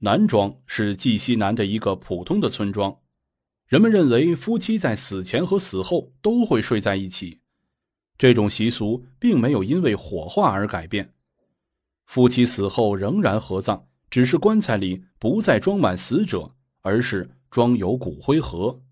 南庄是冀西南的一个普通的村庄，人们认为夫妻在死前和死后都会睡在一起，这种习俗并没有因为火化而改变。夫妻死后仍然合葬，只是棺材里不再装满死者，而是装有骨灰盒。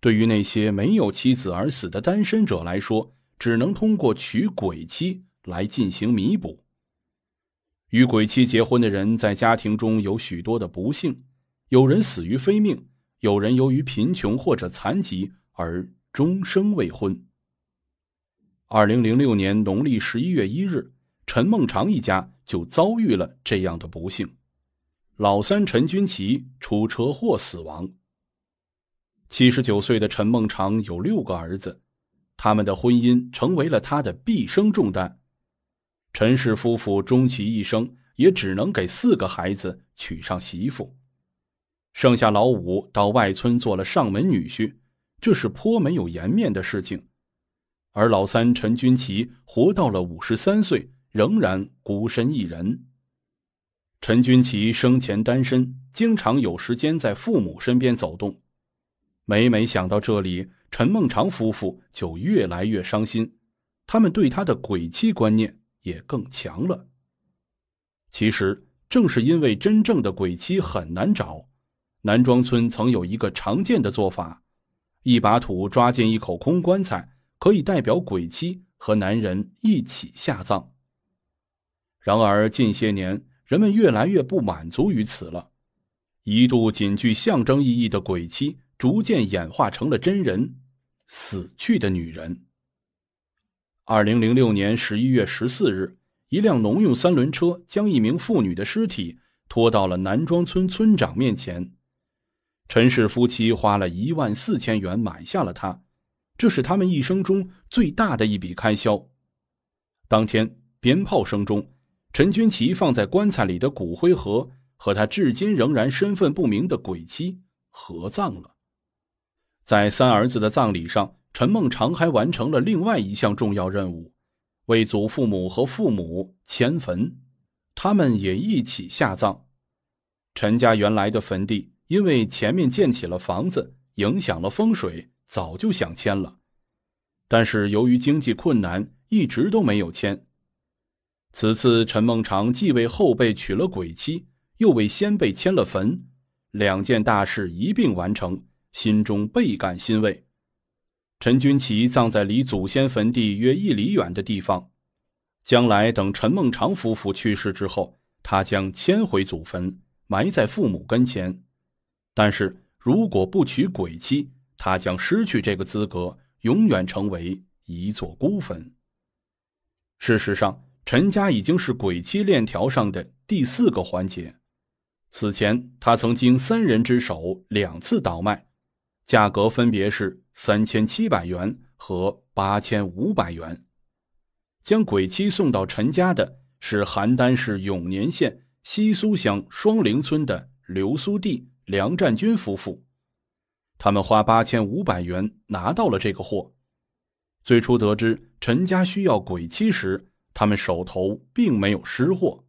对于那些没有妻子而死的单身者来说，只能通过娶鬼妻来进行弥补。与鬼妻结婚的人在家庭中有许多的不幸，有人死于非命，有人由于贫穷或者残疾而终生未婚。二零零六年农历十一月一日，陈梦常一家就遭遇了这样的不幸，老三陈军奇出车祸死亡。七十九岁的陈梦常有六个儿子，他们的婚姻成为了他的毕生重担。陈氏夫妇终其一生，也只能给四个孩子娶上媳妇，剩下老五到外村做了上门女婿，这是颇没有颜面的事情。而老三陈君奇活到了五十三岁，仍然孤身一人。陈君奇生前单身，经常有时间在父母身边走动。每每想到这里，陈梦长夫妇就越来越伤心。他们对他的“鬼妻”观念。也更强了。其实，正是因为真正的鬼妻很难找，南庄村曾有一个常见的做法：一把土抓进一口空棺材，可以代表鬼妻和男人一起下葬。然而，近些年人们越来越不满足于此了，一度仅具象征意义的鬼妻，逐渐演化成了真人——死去的女人。二零零六年十一月十四日，一辆农用三轮车将一名妇女的尸体拖到了南庄村村长面前。陈氏夫妻花了一万四千元买下了它，这是他们一生中最大的一笔开销。当天，鞭炮声中，陈君奇放在棺材里的骨灰盒和他至今仍然身份不明的鬼妻合葬了。在三儿子的葬礼上。陈梦长还完成了另外一项重要任务，为祖父母和父母迁坟，他们也一起下葬。陈家原来的坟地因为前面建起了房子，影响了风水，早就想迁了，但是由于经济困难，一直都没有迁。此次陈梦长既为后辈娶了鬼妻，又为先辈迁了坟，两件大事一并完成，心中倍感欣慰。陈君奇葬在离祖先坟地约一里远的地方，将来等陈孟常夫妇去世之后，他将迁回祖坟，埋在父母跟前。但是如果不娶鬼妻，他将失去这个资格，永远成为一座孤坟。事实上，陈家已经是鬼妻链条上的第四个环节。此前，他曾经三人之手两次倒卖。价格分别是三千七百元和八千五百元。将鬼妻送到陈家的是邯郸市永年县西苏乡双陵村的刘苏娣、梁占军夫妇，他们花八千五百元拿到了这个货。最初得知陈家需要鬼妻时，他们手头并没有失货，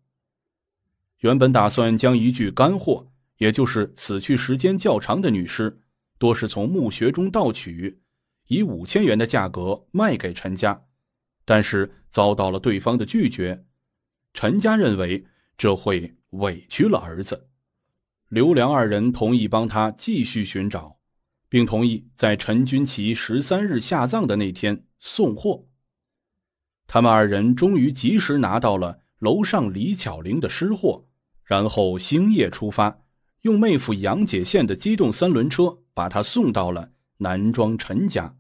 原本打算将一具干货，也就是死去时间较长的女尸。多是从墓穴中盗取，以五千元的价格卖给陈家，但是遭到了对方的拒绝。陈家认为这会委屈了儿子，刘良二人同意帮他继续寻找，并同意在陈军旗十三日下葬的那天送货。他们二人终于及时拿到了楼上李巧玲的尸货，然后星夜出发，用妹夫杨解县的机动三轮车。把他送到了南庄陈家。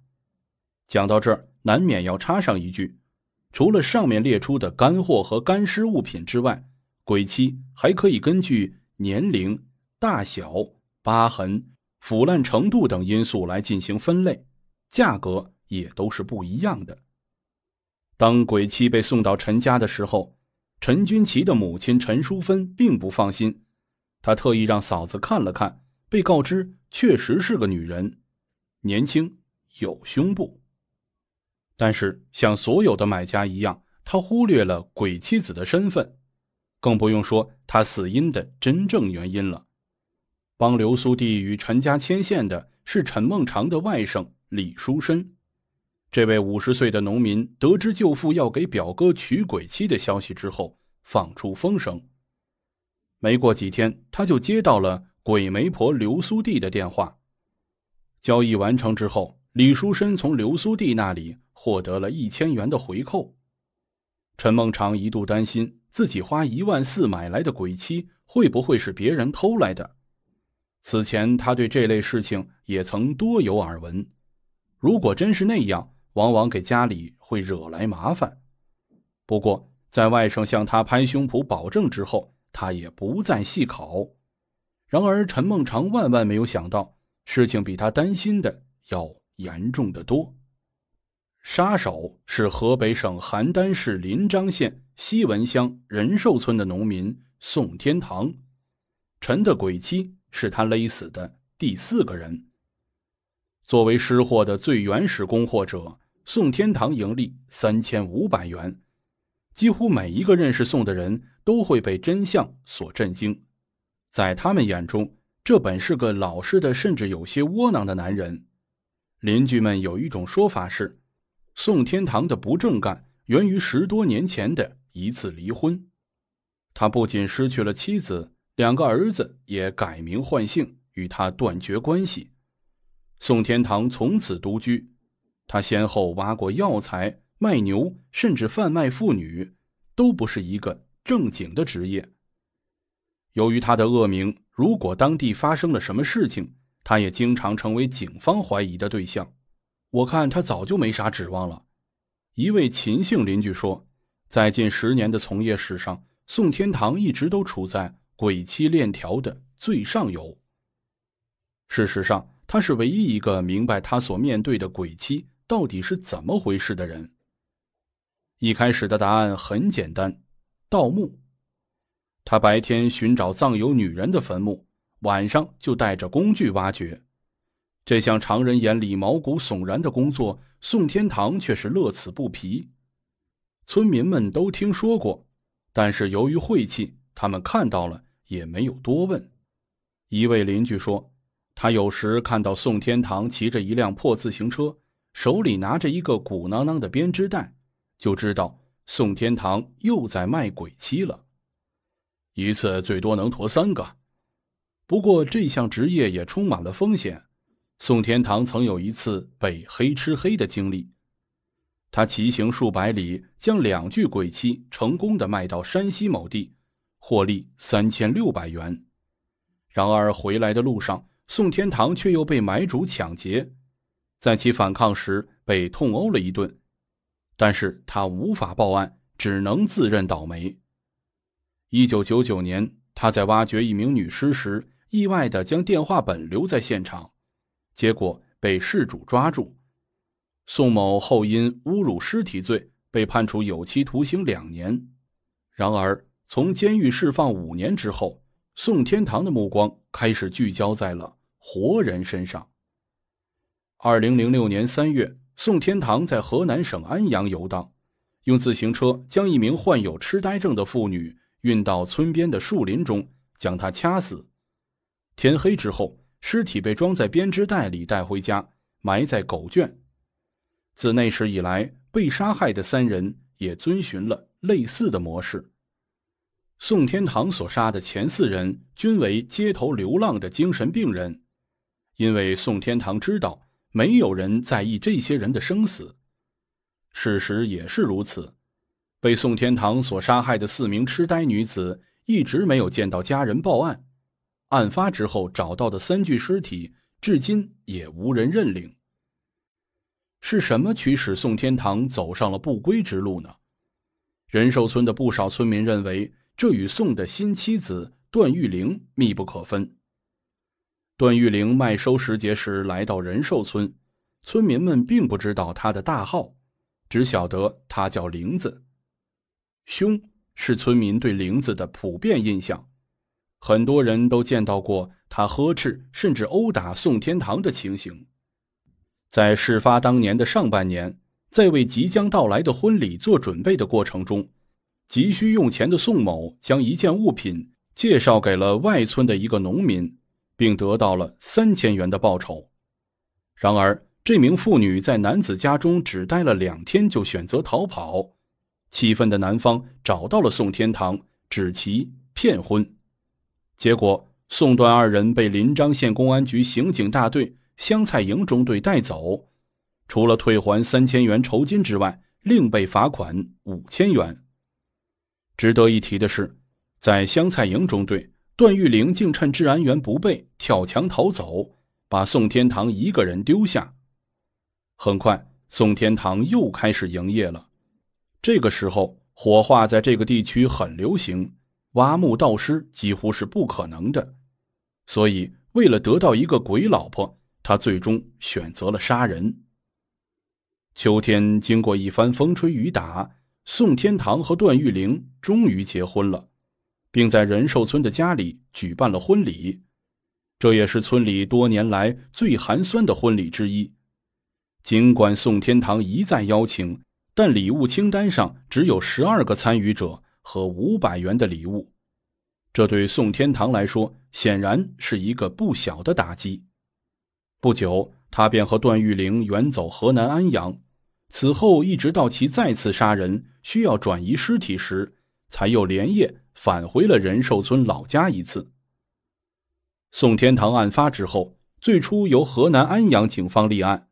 讲到这儿，难免要插上一句：除了上面列出的干货和干尸物品之外，鬼妻还可以根据年龄、大小、疤痕、腐烂程度等因素来进行分类，价格也都是不一样的。当鬼妻被送到陈家的时候，陈君奇的母亲陈淑芬并不放心，她特意让嫂子看了看。被告知确实是个女人，年轻有胸部，但是像所有的买家一样，他忽略了鬼妻子的身份，更不用说他死因的真正原因了。帮刘苏娣与陈家牵线的是陈梦长的外甥李书深。这位五十岁的农民得知舅父要给表哥娶鬼妻的消息之后，放出风声，没过几天他就接到了。鬼媒婆刘苏娣的电话，交易完成之后，李书深从刘苏娣那里获得了一千元的回扣。陈梦常一度担心自己花一万四买来的鬼妻会不会是别人偷来的。此前他对这类事情也曾多有耳闻，如果真是那样，往往给家里会惹来麻烦。不过在外甥向他拍胸脯保证之后，他也不再细考。然而，陈梦常万万没有想到，事情比他担心的要严重的多。杀手是河北省邯郸市临漳县西文乡仁寿村的农民宋天堂。陈的鬼妻是他勒死的第四个人。作为失货的最原始供货者，宋天堂盈利三千五百元。几乎每一个认识宋的人都会被真相所震惊。在他们眼中，这本是个老实的，甚至有些窝囊的男人。邻居们有一种说法是，宋天堂的不正干源于十多年前的一次离婚。他不仅失去了妻子，两个儿子也改名换姓，与他断绝关系。宋天堂从此独居。他先后挖过药材、卖牛，甚至贩卖妇女，都不是一个正经的职业。由于他的恶名，如果当地发生了什么事情，他也经常成为警方怀疑的对象。我看他早就没啥指望了。一位秦姓邻居说，在近十年的从业史上，宋天堂一直都处在鬼妻链条的最上游。事实上，他是唯一一个明白他所面对的鬼妻到底是怎么回事的人。一开始的答案很简单：盗墓。他白天寻找藏有女人的坟墓，晚上就带着工具挖掘。这项常人眼里毛骨悚然的工作，宋天堂却是乐此不疲。村民们都听说过，但是由于晦气，他们看到了也没有多问。一位邻居说：“他有时看到宋天堂骑着一辆破自行车，手里拿着一个鼓囊囊的编织袋，就知道宋天堂又在卖鬼妻了。”一次最多能驮三个，不过这项职业也充满了风险。宋天堂曾有一次被黑吃黑的经历，他骑行数百里，将两具鬼妻成功的卖到山西某地，获利三千六百元。然而回来的路上，宋天堂却又被买主抢劫，在其反抗时被痛殴了一顿，但是他无法报案，只能自认倒霉。一九九九年，他在挖掘一名女尸时，意外的将电话本留在现场，结果被事主抓住。宋某后因侮辱尸体罪被判处有期徒刑两年。然而，从监狱释放五年之后，宋天堂的目光开始聚焦在了活人身上。二零零六年三月，宋天堂在河南省安阳游荡，用自行车将一名患有痴呆症的妇女。运到村边的树林中，将他掐死。天黑之后，尸体被装在编织袋里带回家，埋在狗圈。自那时以来，被杀害的三人也遵循了类似的模式。宋天堂所杀的前四人均为街头流浪的精神病人，因为宋天堂知道没有人在意这些人的生死，事实也是如此。被宋天堂所杀害的四名痴呆女子一直没有见到家人报案，案发之后找到的三具尸体至今也无人认领。是什么驱使宋天堂走上了不归之路呢？仁寿村的不少村民认为，这与宋的新妻子段玉玲密不可分。段玉玲麦收时节时来到仁寿村，村民们并不知道她的大号，只晓得她叫玲子。凶是村民对玲子的普遍印象，很多人都见到过他呵斥甚至殴打宋天堂的情形。在事发当年的上半年，在为即将到来的婚礼做准备的过程中，急需用钱的宋某将一件物品介绍给了外村的一个农民，并得到了三千元的报酬。然而，这名妇女在男子家中只待了两天，就选择逃跑。气愤的男方找到了宋天堂，指其骗婚，结果宋段二人被临漳县公安局刑警大队香菜营中队带走，除了退还三千元酬金之外，另被罚款五千元。值得一提的是，在香菜营中队，段玉玲竟趁治安员不备跳墙逃走，把宋天堂一个人丢下。很快，宋天堂又开始营业了。这个时候，火化在这个地区很流行，挖墓盗尸几乎是不可能的，所以为了得到一个鬼老婆，他最终选择了杀人。秋天经过一番风吹雨打，宋天堂和段玉玲终于结婚了，并在仁寿村的家里举办了婚礼，这也是村里多年来最寒酸的婚礼之一。尽管宋天堂一再邀请。但礼物清单上只有十二个参与者和五百元的礼物，这对宋天堂来说显然是一个不小的打击。不久，他便和段玉玲远走河南安阳，此后一直到其再次杀人需要转移尸体时，才又连夜返回了仁寿村老家一次。宋天堂案发之后，最初由河南安阳警方立案。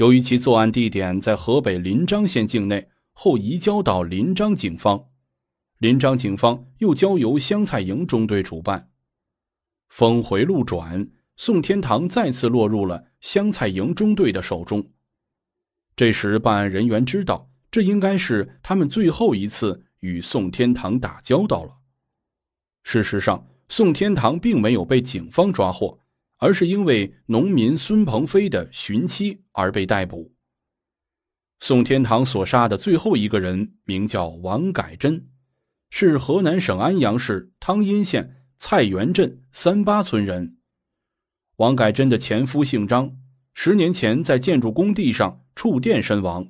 由于其作案地点在河北临漳县境内，后移交到临漳警方，临漳警方又交由香菜营中队主办。峰回路转，宋天堂再次落入了香菜营中队的手中。这时，办案人员知道，这应该是他们最后一次与宋天堂打交道了。事实上，宋天堂并没有被警方抓获。而是因为农民孙鹏飞的寻妻而被逮捕。宋天堂所杀的最后一个人名叫王改珍，是河南省安阳市汤阴县蔡园镇三八村人。王改珍的前夫姓张，十年前在建筑工地上触电身亡。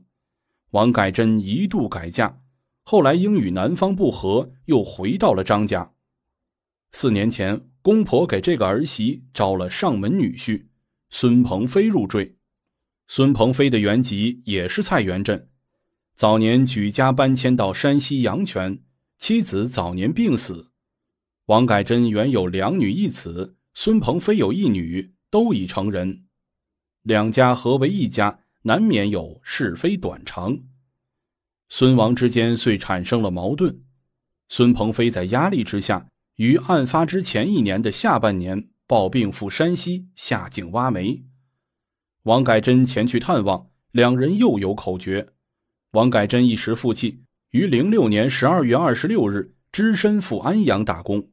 王改珍一度改嫁，后来因与男方不和，又回到了张家。四年前。公婆给这个儿媳招了上门女婿，孙鹏飞入赘。孙鹏飞的原籍也是菜园镇，早年举家搬迁到山西阳泉，妻子早年病死。王改珍原有两女一子，孙鹏飞有一女，都已成人。两家合为一家，难免有是非短长。孙王之间遂产生了矛盾。孙鹏飞在压力之下。于案发之前一年的下半年，抱病赴山西下井挖煤。王改珍前去探望，两人又有口诀。王改珍一时负气，于零六年十二月二十六日只身赴安阳打工。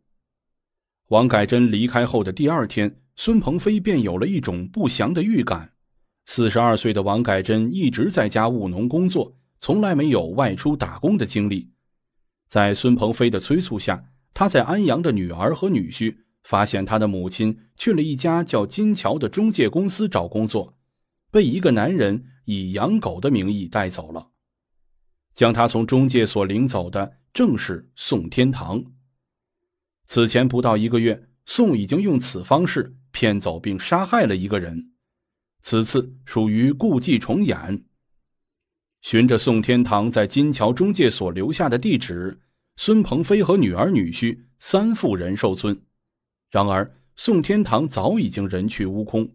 王改珍离开后的第二天，孙鹏飞便有了一种不祥的预感。四十二岁的王改珍一直在家务农工作，从来没有外出打工的经历。在孙鹏飞的催促下。他在安阳的女儿和女婿发现他的母亲去了一家叫金桥的中介公司找工作，被一个男人以养狗的名义带走了，将他从中介所领走的正是宋天堂。此前不到一个月，宋已经用此方式骗走并杀害了一个人，此次属于故伎重演。循着宋天堂在金桥中介所留下的地址。孙鹏飞和女儿、女婿三赴仁寿村，然而宋天堂早已经人去屋空。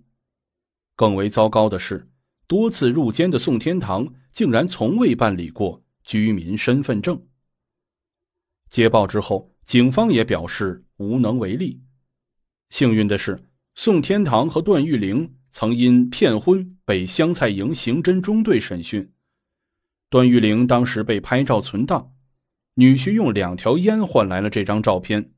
更为糟糕的是，多次入监的宋天堂竟然从未办理过居民身份证。接报之后，警方也表示无能为力。幸运的是，宋天堂和段玉玲曾因骗婚被湘菜营刑侦中队审讯，段玉玲当时被拍照存档。女婿用两条烟换来了这张照片，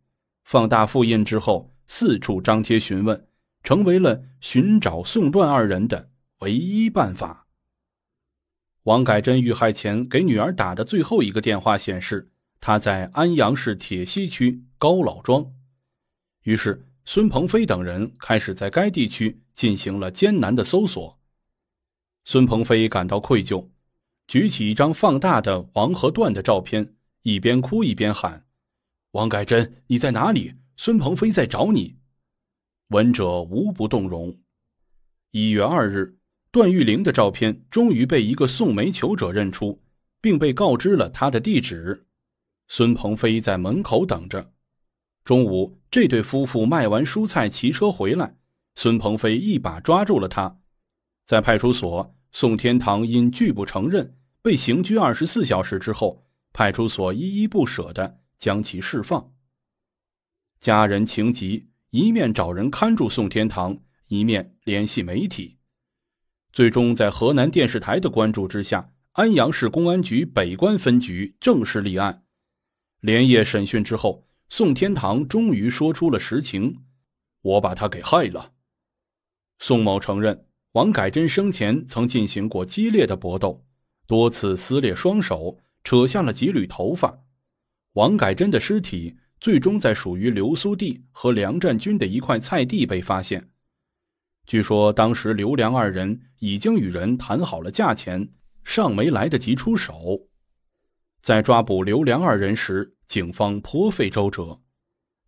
放大复印之后，四处张贴询问，成为了寻找宋段二人的唯一办法。王改珍遇害前给女儿打的最后一个电话显示，他在安阳市铁西区高老庄，于是孙鹏飞等人开始在该地区进行了艰难的搜索。孙鹏飞感到愧疚，举起一张放大的王和段的照片。一边哭一边喊：“王改珍，你在哪里？孙鹏飞在找你。”闻者无不动容。一月二日，段玉玲的照片终于被一个送煤球者认出，并被告知了他的地址。孙鹏飞在门口等着。中午，这对夫妇卖完蔬菜骑车回来，孙鹏飞一把抓住了他。在派出所，宋天堂因拒不承认被刑拘二十四小时之后。派出所依依不舍的将其释放，家人情急，一面找人看住宋天堂，一面联系媒体。最终，在河南电视台的关注之下，安阳市公安局北关分局正式立案。连夜审讯之后，宋天堂终于说出了实情：“我把他给害了。”宋某承认，王改珍生前曾进行过激烈的搏斗，多次撕裂双手。扯下了几缕头发，王改珍的尸体最终在属于刘苏娣和梁占军的一块菜地被发现。据说当时刘梁二人已经与人谈好了价钱，尚没来得及出手。在抓捕刘梁二人时，警方颇费周折，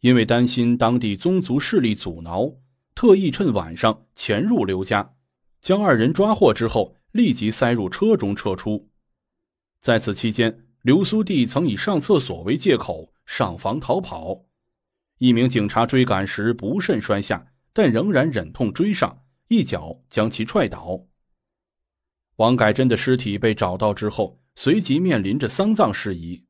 因为担心当地宗族势力阻挠，特意趁晚上潜入刘家，将二人抓获之后，立即塞入车中撤出。在此期间，刘苏弟曾以上厕所为借口上房逃跑。一名警察追赶时不慎摔下，但仍然忍痛追上，一脚将其踹倒。王改真的尸体被找到之后，随即面临着丧葬事宜。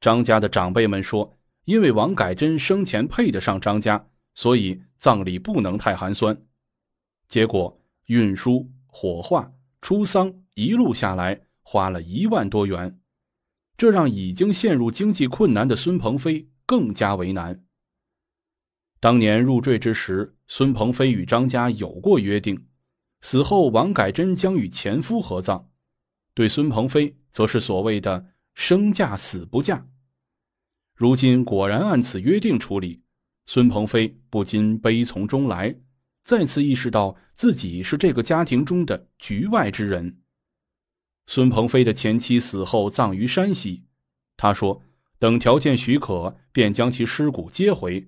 张家的长辈们说：“因为王改真生前配得上张家，所以葬礼不能太寒酸。”结果运输、火化、出丧一路下来。花了一万多元，这让已经陷入经济困难的孙鹏飞更加为难。当年入赘之时，孙鹏飞与张家有过约定，死后王改珍将与前夫合葬，对孙鹏飞则是所谓的“生嫁死不嫁”。如今果然按此约定处理，孙鹏飞不禁悲从中来，再次意识到自己是这个家庭中的局外之人。孙鹏飞的前妻死后葬于山西，他说：“等条件许可，便将其尸骨接回；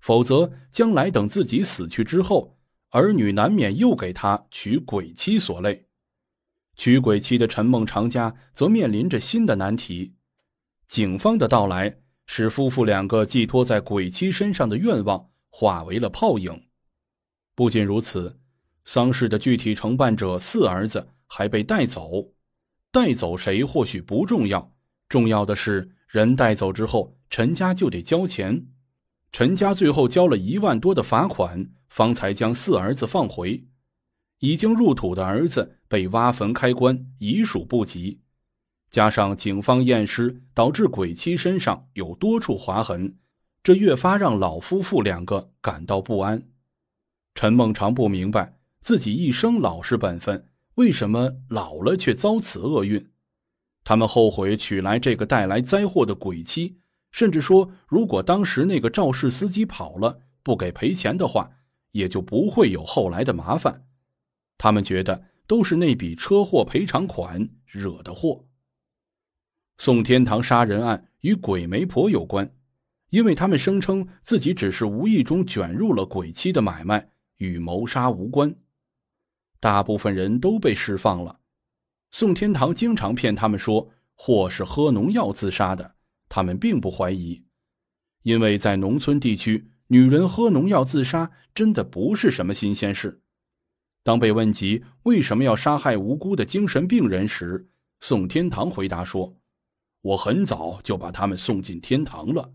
否则，将来等自己死去之后，儿女难免又给他娶鬼妻所累。”娶鬼妻的陈梦长家则面临着新的难题。警方的到来使夫妇两个寄托在鬼妻身上的愿望化为了泡影。不仅如此，丧事的具体承办者四儿子还被带走。带走谁或许不重要，重要的是人带走之后，陈家就得交钱。陈家最后交了一万多的罚款，方才将四儿子放回。已经入土的儿子被挖坟开棺，遗属不及。加上警方验尸，导致鬼妻身上有多处划痕，这越发让老夫妇两个感到不安。陈梦常不明白，自己一生老实本分。为什么老了却遭此厄运？他们后悔娶来这个带来灾祸的鬼妻，甚至说，如果当时那个肇事司机跑了，不给赔钱的话，也就不会有后来的麻烦。他们觉得都是那笔车祸赔偿款惹的祸。宋天堂杀人案与鬼媒婆有关，因为他们声称自己只是无意中卷入了鬼妻的买卖，与谋杀无关。大部分人都被释放了。宋天堂经常骗他们说，或是喝农药自杀的，他们并不怀疑，因为在农村地区，女人喝农药自杀真的不是什么新鲜事。当被问及为什么要杀害无辜的精神病人时，宋天堂回答说：“我很早就把他们送进天堂了。”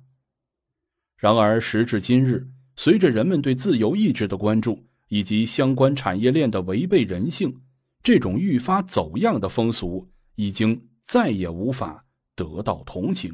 然而时至今日，随着人们对自由意志的关注。以及相关产业链的违背人性，这种愈发走样的风俗，已经再也无法得到同情。